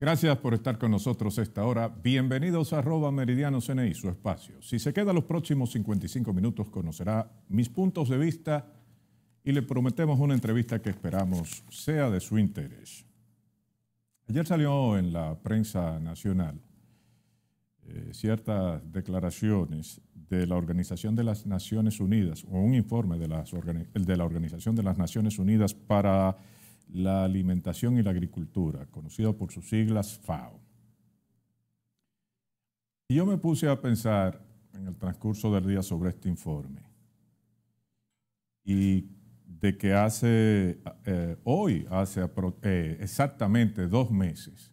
Gracias por estar con nosotros esta hora. Bienvenidos a arroba Meridiano CNI, su espacio. Si se queda los próximos 55 minutos, conocerá mis puntos de vista y le prometemos una entrevista que esperamos sea de su interés. Ayer salió en la prensa nacional eh, ciertas declaraciones de la Organización de las Naciones Unidas o un informe de la Organización de las Naciones Unidas para la Alimentación y la Agricultura, conocido por sus siglas FAO. Y yo me puse a pensar en el transcurso del día sobre este informe y de que hace, eh, hoy, hace eh, exactamente dos meses,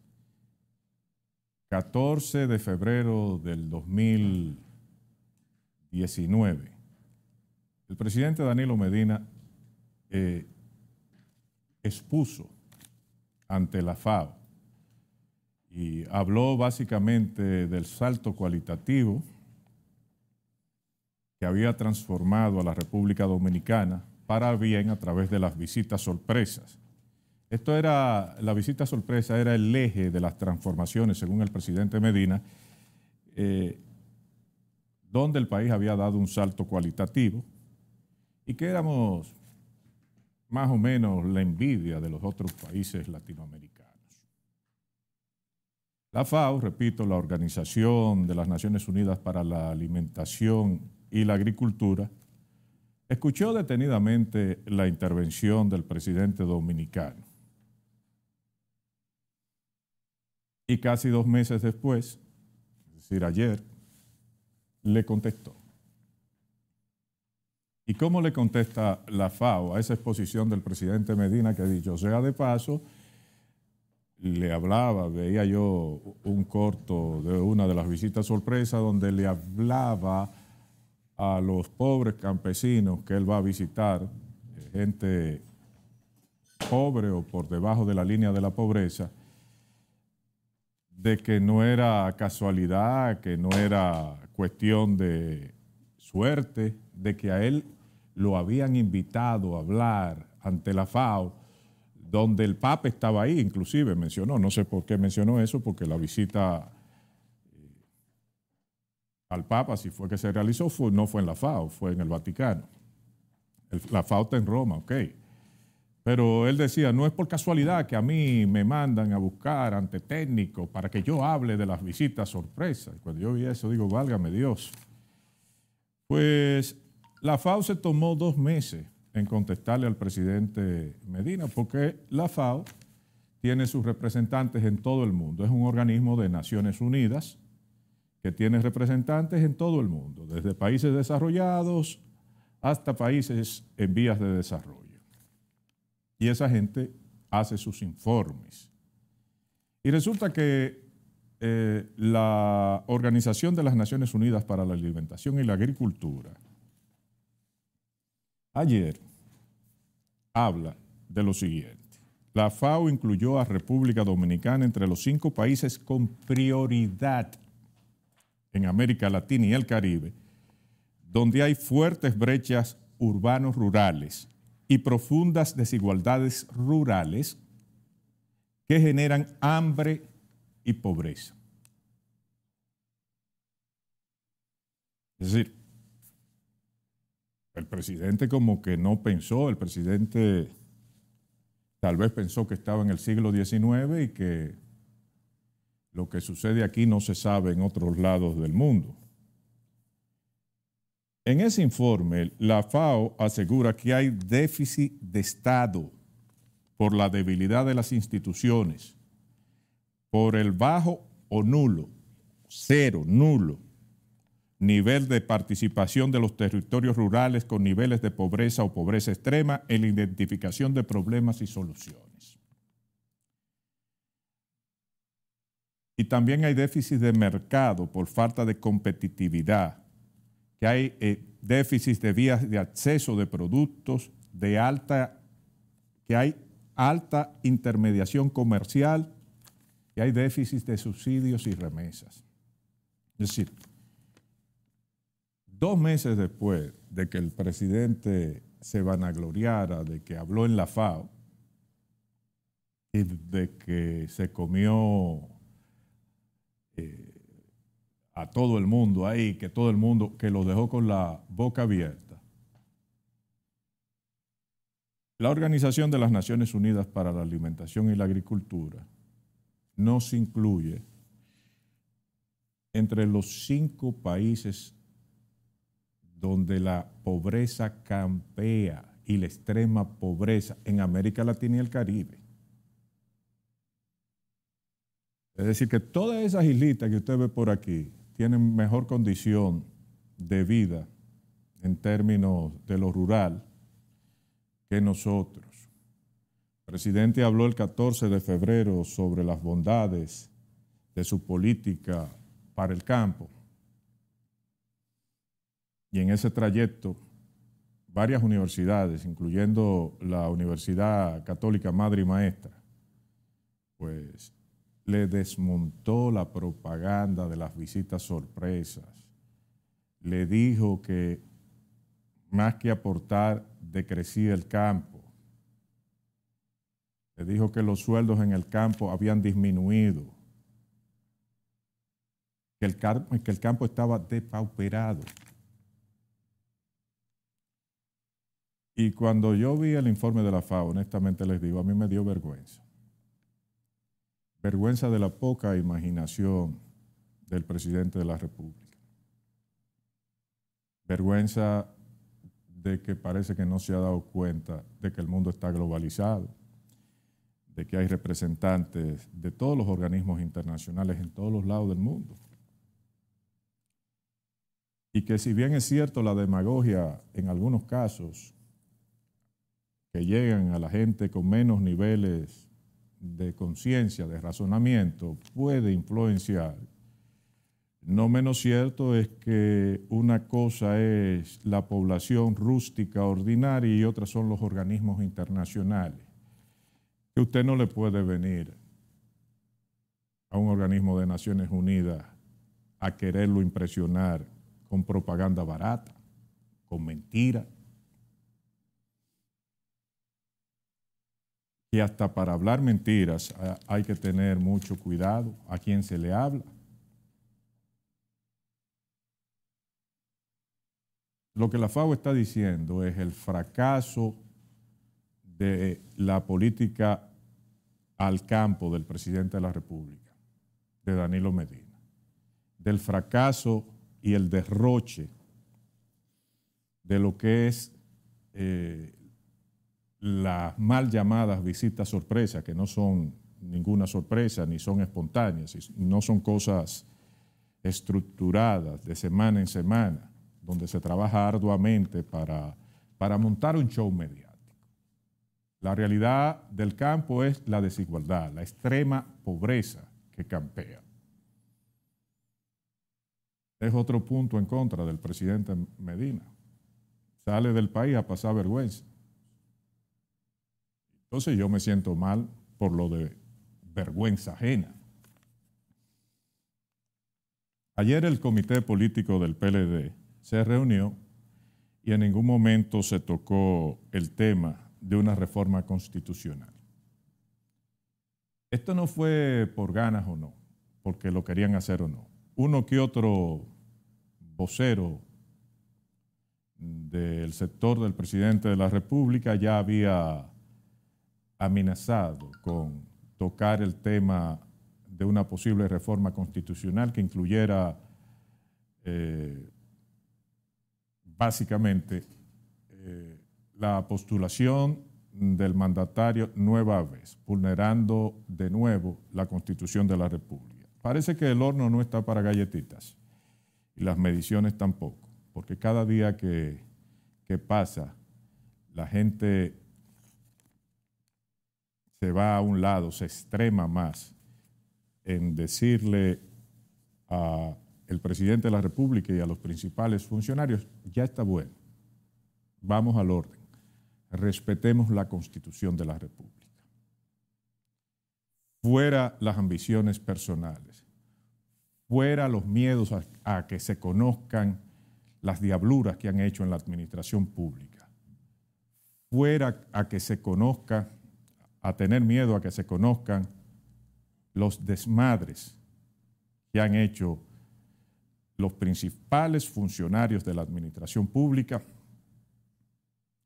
14 de febrero del 2019, el presidente Danilo Medina eh, expuso ante la FAO y habló básicamente del salto cualitativo que había transformado a la República Dominicana para bien a través de las visitas sorpresas. Esto era, la visita sorpresa era el eje de las transformaciones, según el presidente Medina, eh, donde el país había dado un salto cualitativo y que éramos más o menos la envidia de los otros países latinoamericanos. La FAO, repito, la Organización de las Naciones Unidas para la Alimentación y la Agricultura, escuchó detenidamente la intervención del presidente dominicano. Y casi dos meses después, es decir, ayer, le contestó. ¿Y cómo le contesta la FAO a esa exposición del presidente Medina que ha dicho, sea de paso, le hablaba, veía yo un corto de una de las visitas sorpresa donde le hablaba a los pobres campesinos que él va a visitar, gente pobre o por debajo de la línea de la pobreza, de que no era casualidad, que no era cuestión de suerte, de que a él lo habían invitado a hablar ante la FAO, donde el Papa estaba ahí, inclusive mencionó, no sé por qué mencionó eso, porque la visita eh, al Papa, si fue que se realizó, no fue en la FAO, fue en el Vaticano. la FAO está en Roma, ok. Pero él decía, no es por casualidad que a mí me mandan a buscar ante técnico para que yo hable de las visitas sorpresas. Cuando yo vi eso, digo, válgame Dios. Pues la FAO se tomó dos meses en contestarle al presidente Medina, porque la FAO tiene sus representantes en todo el mundo. Es un organismo de Naciones Unidas que tiene representantes en todo el mundo, desde países desarrollados hasta países en vías de desarrollo. Y esa gente hace sus informes. Y resulta que eh, la Organización de las Naciones Unidas para la Alimentación y la Agricultura ayer habla de lo siguiente. La FAO incluyó a República Dominicana entre los cinco países con prioridad en América Latina y el Caribe, donde hay fuertes brechas urbanos rurales y profundas desigualdades rurales que generan hambre y pobreza. Es decir, el presidente como que no pensó, el presidente tal vez pensó que estaba en el siglo XIX y que lo que sucede aquí no se sabe en otros lados del mundo. En ese informe, la FAO asegura que hay déficit de Estado por la debilidad de las instituciones, por el bajo o nulo, cero, nulo, nivel de participación de los territorios rurales con niveles de pobreza o pobreza extrema en la identificación de problemas y soluciones. Y también hay déficit de mercado por falta de competitividad, que hay eh, déficit de vías de acceso de productos de alta, que hay alta intermediación comercial y hay déficit de subsidios y remesas. Es decir, Dos meses después de que el presidente se vanagloriara de que habló en la FAO y de que se comió eh, a todo el mundo ahí, que todo el mundo, que lo dejó con la boca abierta. La Organización de las Naciones Unidas para la Alimentación y la Agricultura nos incluye entre los cinco países donde la pobreza campea y la extrema pobreza en América Latina y el Caribe. Es decir, que todas esas islitas que usted ve por aquí tienen mejor condición de vida en términos de lo rural que nosotros. El presidente habló el 14 de febrero sobre las bondades de su política para el campo. Y en ese trayecto, varias universidades, incluyendo la Universidad Católica Madre y Maestra, pues le desmontó la propaganda de las visitas sorpresas. Le dijo que más que aportar, decrecía el campo. Le dijo que los sueldos en el campo habían disminuido. Que el, que el campo estaba depauperado. Y cuando yo vi el informe de la FAO, honestamente les digo, a mí me dio vergüenza. Vergüenza de la poca imaginación del presidente de la República. Vergüenza de que parece que no se ha dado cuenta de que el mundo está globalizado, de que hay representantes de todos los organismos internacionales en todos los lados del mundo. Y que si bien es cierto la demagogia en algunos casos que llegan a la gente con menos niveles de conciencia, de razonamiento, puede influenciar. No menos cierto es que una cosa es la población rústica ordinaria y otra son los organismos internacionales. Que usted no le puede venir a un organismo de Naciones Unidas a quererlo impresionar con propaganda barata, con mentira. Y hasta para hablar mentiras eh, hay que tener mucho cuidado a quien se le habla. Lo que la FAO está diciendo es el fracaso de la política al campo del presidente de la República, de Danilo Medina, del fracaso y el derroche de lo que es eh, las mal llamadas visitas sorpresa, que no son ninguna sorpresa, ni son espontáneas, no son cosas estructuradas de semana en semana, donde se trabaja arduamente para, para montar un show mediático. La realidad del campo es la desigualdad, la extrema pobreza que campea. Es otro punto en contra del presidente Medina. Sale del país a pasar vergüenza. Entonces yo me siento mal por lo de vergüenza ajena. Ayer el comité político del PLD se reunió y en ningún momento se tocó el tema de una reforma constitucional. Esto no fue por ganas o no, porque lo querían hacer o no. Uno que otro vocero del sector del presidente de la República ya había amenazado con tocar el tema de una posible reforma constitucional que incluyera eh, básicamente eh, la postulación del mandatario nueva vez, vulnerando de nuevo la constitución de la República. Parece que el horno no está para galletitas y las mediciones tampoco, porque cada día que pasa la gente se va a un lado, se extrema más en decirle a el presidente de la República y a los principales funcionarios, ya está bueno, vamos al orden, respetemos la constitución de la República, fuera las ambiciones personales, fuera los miedos a, que se conozcan las diabluras que han hecho en la administración pública, fuera a que se conozcan a tener miedo a que se conozcan los desmadres que han hecho los principales funcionarios de la administración pública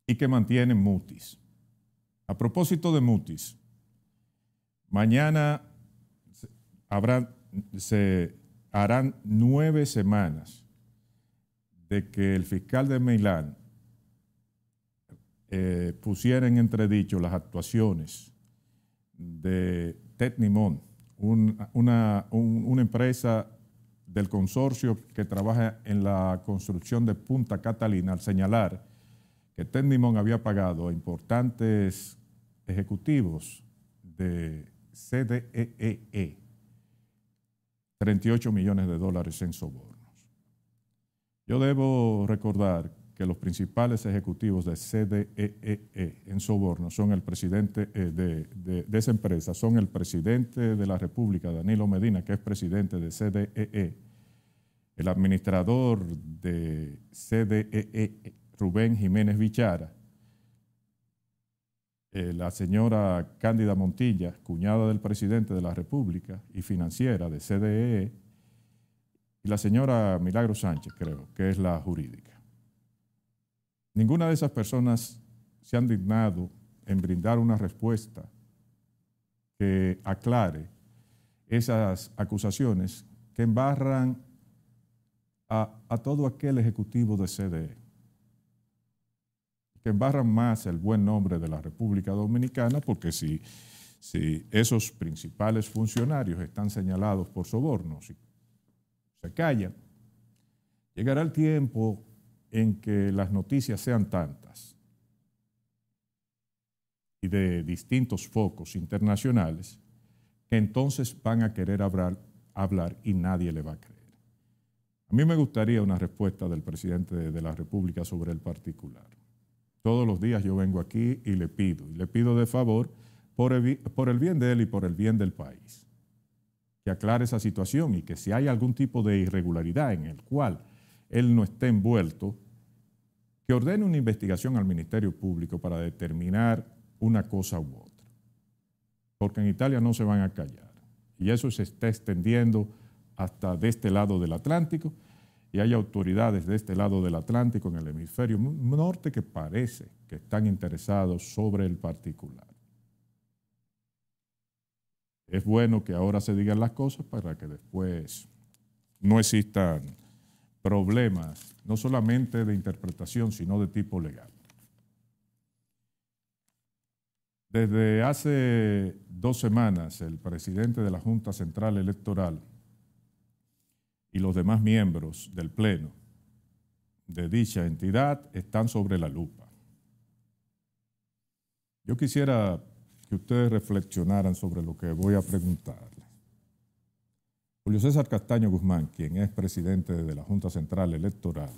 y que mantienen mutis. A propósito de mutis, mañana se harán nueve semanas de que el fiscal de Milán eh, pusiera en entredicho las actuaciones de Tecnimón, una, empresa del consorcio que trabaja en la construcción de Punta Catalina, al señalar que Nimón había pagado a importantes ejecutivos de CDEE 38 e e millones de dólares en sobornos. Yo debo recordar que los principales ejecutivos de CDEE e e en soborno son el presidente eh, de, esa empresa, son el presidente de la República, Danilo Medina, que es presidente de CDEE, e. el administrador de CDEE, Rubén Jiménez Vichara, eh, la señora Cándida Montilla, cuñada del presidente de la República y financiera de CDEE, y la señora Milagro Sánchez, creo, que es la jurídica. Ninguna de esas personas se han dignado en brindar una respuesta que aclare esas acusaciones que embarran a, todo aquel ejecutivo de CDE, que embarran más el buen nombre de la República Dominicana, porque si, si esos principales funcionarios están señalados por sobornos y se callan, llegará el tiempo en que las noticias sean tantas y de distintos focos internacionales, que entonces van a querer hablar, y nadie le va a creer. A mí me gustaría una respuesta del presidente de, la República sobre el particular. Todos los días yo vengo aquí y le pido, y le pido de favor por el bien de él y por el bien del país, que aclare esa situación y que si hay algún tipo de irregularidad en el cual él no esté envuelto, que ordene una investigación al Ministerio Público para determinar una cosa u otra. Porque en Italia no se van a callar. Y eso se está extendiendo hasta de este lado del Atlántico. Y hay autoridades de este lado del Atlántico, en el hemisferio norte, que parece que están interesados sobre el particular. Es bueno que ahora se digan las cosas para que después no existan problemas, no solamente de interpretación, sino de tipo legal. Desde hace dos semanas, el presidente de la Junta Central Electoral y los demás miembros del Pleno de dicha entidad están sobre la lupa. Yo quisiera que ustedes reflexionaran sobre lo que voy a preguntarle. Julio César Castaño Guzmán, quien es presidente de la Junta Central Electoral,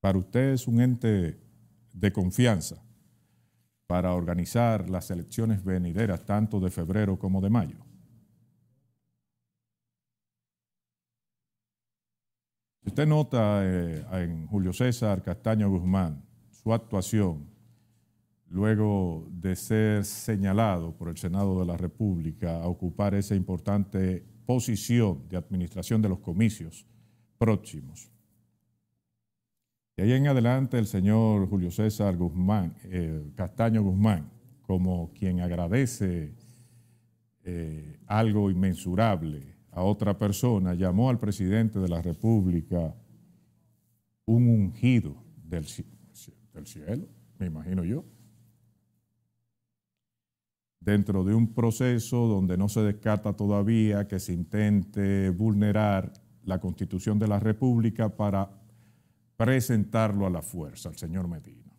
para usted es un ente de confianza para organizar las elecciones venideras, tanto de febrero como de mayo. usted nota eh, en Julio César Castaño Guzmán su actuación luego de ser señalado por el Senado de la República a ocupar esa importante posición de administración de los comicios próximos. Y ahí en adelante el señor Julio César Guzmán, eh, Castaño Guzmán, como quien agradece eh, algo inmensurable a otra persona, llamó al presidente de la República un ungido del cielo, me imagino yo dentro de un proceso donde no se descarta todavía que se intente vulnerar la constitución de la República para presentarlo a la fuerza, al señor Medina.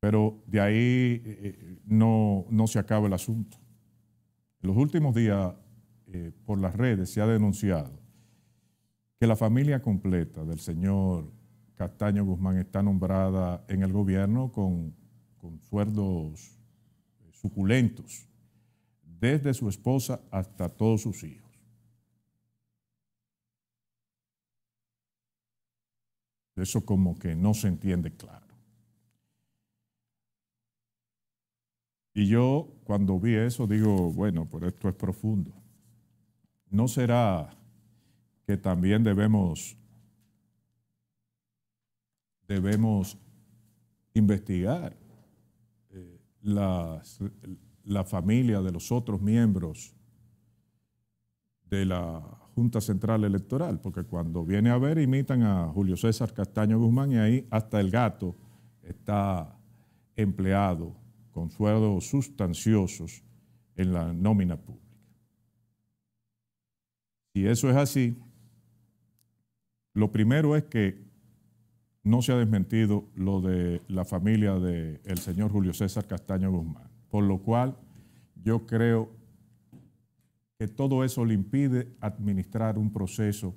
Pero de ahí eh, eh, no, se acaba el asunto. En los últimos días, eh, por las redes, se ha denunciado que la familia completa del señor Castaño Guzmán está nombrada en el gobierno con, con sueldos suculentos, desde su esposa hasta todos sus hijos. Eso como que no se entiende claro. Y yo cuando vi eso digo, bueno, pero esto es profundo. ¿No será que también debemos debemos investigar la familia de los otros miembros de la Junta Central Electoral, porque cuando viene a ver imitan a Julio César Castaño Guzmán y ahí hasta el gato está empleado con sueldos sustanciosos en la nómina pública. Si eso es así, lo primero es que no se ha desmentido lo de la familia del señor Julio César Castaño Guzmán, por lo cual yo creo que todo eso le impide administrar un proceso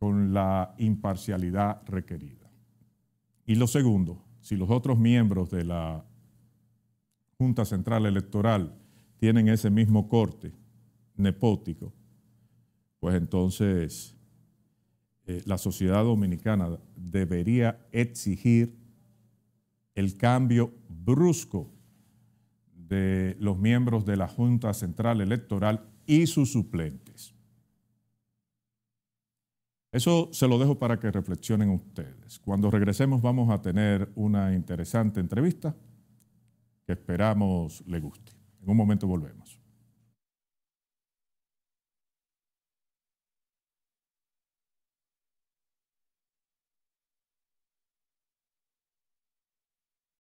con la imparcialidad requerida. Y lo segundo, si los otros miembros de la Junta Central Electoral tienen ese mismo corte nepótico, pues entonces eh, la sociedad dominicana debería exigir el cambio brusco de los miembros de la Junta Central Electoral y sus suplentes. Eso se lo dejo para que reflexionen ustedes. Cuando regresemos vamos a tener una interesante entrevista que esperamos le guste. En un momento volvemos.